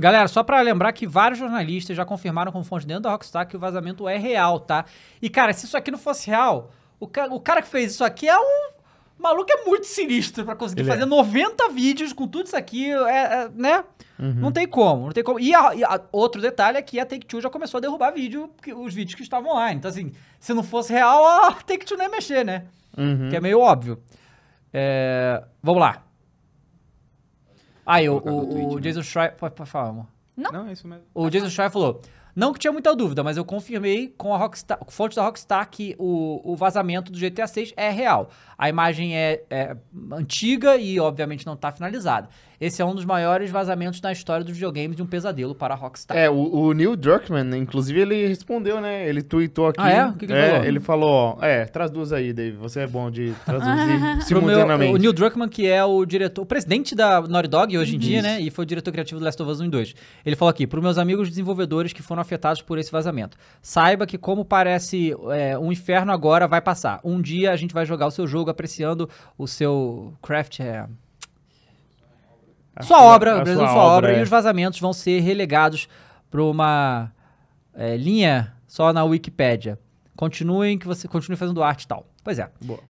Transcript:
Galera, só para lembrar que vários jornalistas já confirmaram com fontes dentro da Rockstar que o vazamento é real, tá? E, cara, se isso aqui não fosse real, o, ca o cara que fez isso aqui é um maluco é muito sinistro para conseguir Ele é. fazer é. 90 vídeos com tudo isso aqui, é, é né? Uhum. Não tem como, não tem como. E, a, e a, outro detalhe é que a Take-Two já começou a derrubar vídeo, que, os vídeos que estavam online. Então, assim, se não fosse real, a Take-Two não ia mexer, né? Uhum. Que é meio óbvio. É, vamos lá. Aí ah, o, o, o Jason Schreier... Pode, pode falar, amor. Não. Não, é isso mesmo. O Jason Schreier falou... Não que tinha muita dúvida, mas eu confirmei com a Rockstar, com fonte da Rockstar que o, o vazamento do GTA 6 é real. A imagem é, é, antiga e, obviamente, não está finalizada. Esse é um dos maiores vazamentos na história dos videogames de um pesadelo para a Rockstar. É, o, o Neil Druckmann, inclusive, ele respondeu, né? Ele tweetou aqui. Ah, é? O que, que ele é, falou? Ele falou, é, traz duas aí, Dave. Você é bom de traduzir simultaneamente. Meu, o Neil Druckmann, que é o diretor, o presidente da Naughty Dog hoje em Isso. dia, né? E foi o diretor criativo do Last of Us 1 e 2. Ele falou aqui, para meus amigos desenvolvedores que foram foram afetados por esse vazamento. Saiba que, como parece é, um inferno agora, vai passar. Um dia a gente vai jogar o seu jogo apreciando o seu craft. É... sua, obra, sua, sua obra, é. e os vazamentos vão ser relegados para uma é, linha só na Wikipédia. Continuem que você continue fazendo arte e tal. Pois é. Boa.